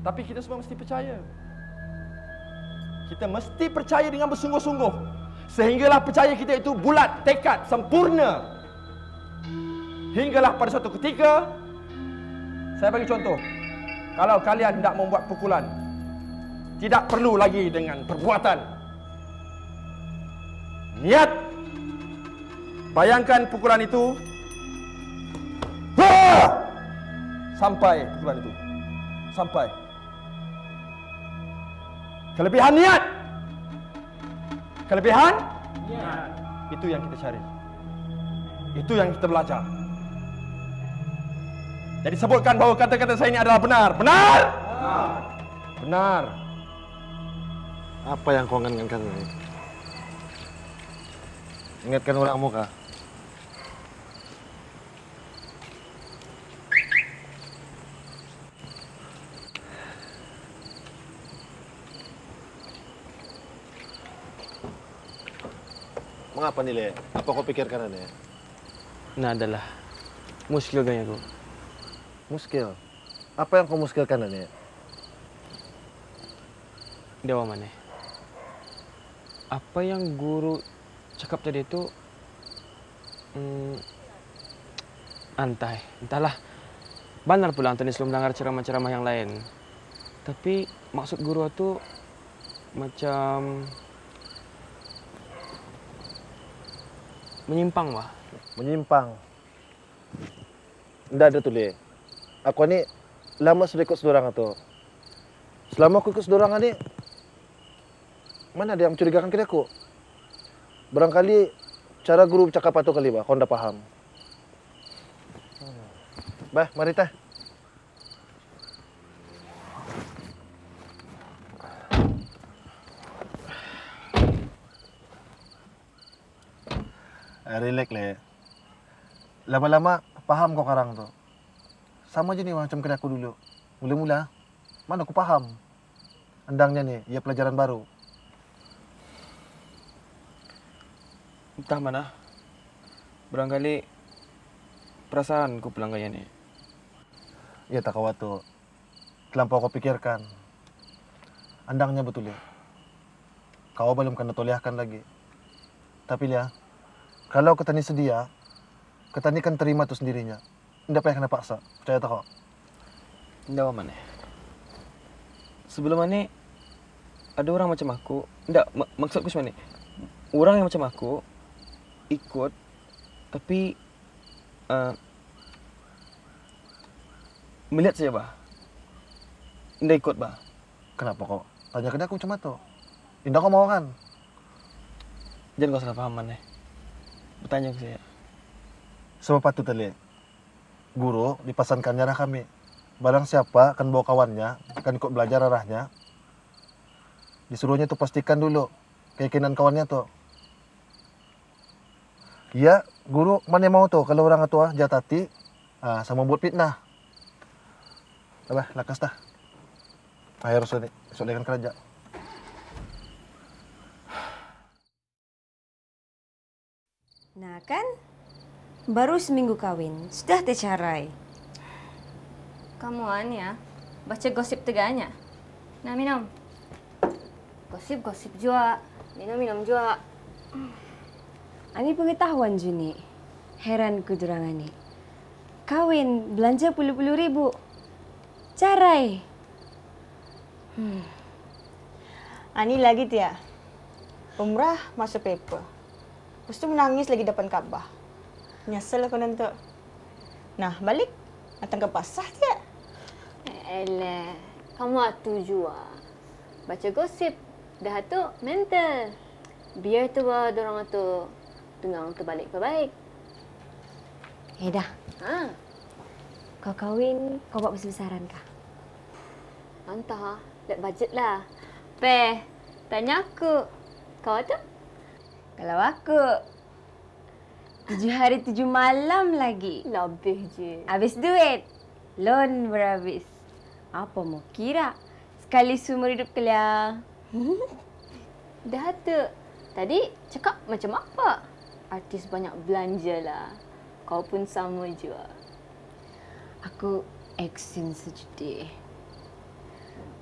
Tapi kita semua mesti percaya. Kita mesti percaya dengan bersungguh-sungguh. Sehinggalah percaya kita itu bulat, tekad, sempurna. Hinggalah pada suatu ketika, saya bagi contoh. Kalau kalian tidak membuat pukulan, tidak perlu lagi dengan perbuatan. Niat. Bayangkan pukulan itu. Wah! Sampai pukulan itu. Sampai. Sampai. Kelebihan niat. Kelebihan niat. Itu yang kita cari. Itu yang kita belajar. Jadi sebutkan bahawa kata-kata saya ini adalah benar. Benar? Benar. Apa yang kau ingatkan? Ingatkan orangmu kah? mengapa ni le? Apa kau fikirkan ni? Ini adalah muskil gaya aku. Muskil? Apa yang kau muskilkan ni? Dewa mana? Apa yang guru cakap tadi itu? Hmm, antai, entahlah. Benar pula Antonis belum dengar ceramah-ceramah yang lain. Tapi maksud guru itu macam Menyimpang bah. Menyimpang. Tidak ada tulis. Aku ni lama sudah ikut sedorang atau Selama aku ikut sedorang ni, mana ada yang mencurigakan kira aku? Barangkali cara guru cakap atau kali bah, kau dah faham. Bah, mari teh. Eh, relax le. Lah, eh. Lama-lama faham kau karang tu. Sama je ni macam kena aku dulu. Mula-mula mana aku faham. Endangnya ni ia pelajaran baru. Entah mana. Berangkali perasaan ku pelanggan ni. Ya tak kawat tu. Terlampau kau pikirkan. Endangnya betul ya. Kau belum kena tolehkan lagi. Tapi lihat. Kalau kita ni sedia, kita ni kan terima tu sendirinya. Tidak payah kena paksa. Percaya tak? Tidak apa mana. Sebelum ini, ada orang macam aku. Tidak, maksudku macam ini. Orang yang macam aku, ikut, tapi... Uh, melihat saja, bah. Tidak ikut, bah. Kenapa kau? Tanya kena aku macam itu. Indah kau mau kan? Jangan kau salah paham, mana bertanya ke saya. Sama patut tadi. Guru di dipasangkan arah kami. Barang siapa akan bawa kawannya, akan ikut belajar arahnya. Disuruhnya tuh pastikan dulu keyakinan kawannya tuh. Iya, guru mana mau tuh kalau orang tua jatati hati ah, sama buat fitnah. Abah, lakas dah. Ayo, sudah, kan kerja. kan? Baru seminggu kahwin, sudah tercerai. Kamu ya baca gosip teganya. Nak minum? Gosip-gosip juga. Minum-minum juga. Ani pengetahuan Juni. Heran ku dorang Ani. Kawin, belanja puluh-puluh ribu. Carai. Hmm. Ani ah, lagi dia. Umrah masuk paper. Lepas tu menangis lagi depan Kaabah. Nyesel aku nanti. Nah, balik. Datang ke pasah tiap. Elah. Kamu atu jua. Ah. Baca gosip. Dah tu mental. Biar tu bawa dorang tu tunang tu balik ke baik. Eh dah. Ha. Kau kahwin, kau buat besar-besaran kah? Entah. Lihat bajet lah. Peh, tanya aku. Kau tu? Kalau aku, tujuh hari tujuh malam lagi. Lebih je. Habis duit. Loan berhabis. Apa mau kira? Sekali seumur hidup kelihatan. Dah tu. Tadi cakap macam apa? Artis banyak belanja lah. Kau pun sama juga. Aku eksin sejedih.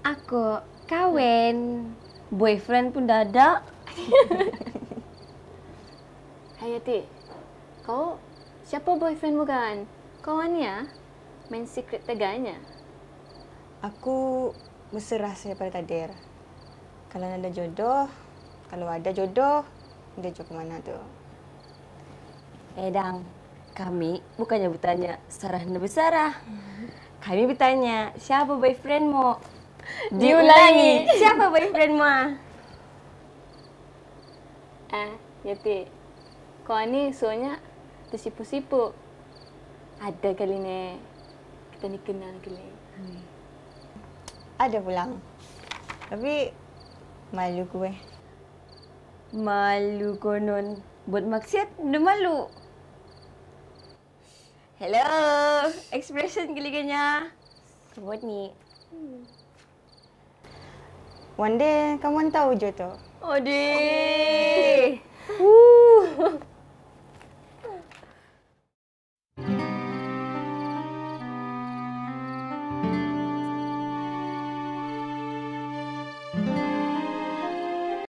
Aku kawin. Boyfriend pun dah ada. Hayati, kau siapa boyfriend bukan? Kau mana ah? ya? Main secret tegaknya. Aku berserah saya pada takdir. Kalau ada jodoh, kalau ada jodoh, dia jodoh ke mana tu. Edang, eh, kami bukannya bertanya sarah nak bersarah. Kami bertanya siapa boyfriend mu? Diulangi. Siapa boyfriend mu? Eh, ah? ah, Yati kau ni soalnya tersipu-sipu. Ada kali ni. Kita ni kenal kali. Hmm. Ada pulang. Tapi malu ku eh. Malu konon. Buat maksiat, dia malu. Hello. Expression kali Buat ni. Hmm. One day, kamu tahu je tu. Odeh. Odeh. Woo.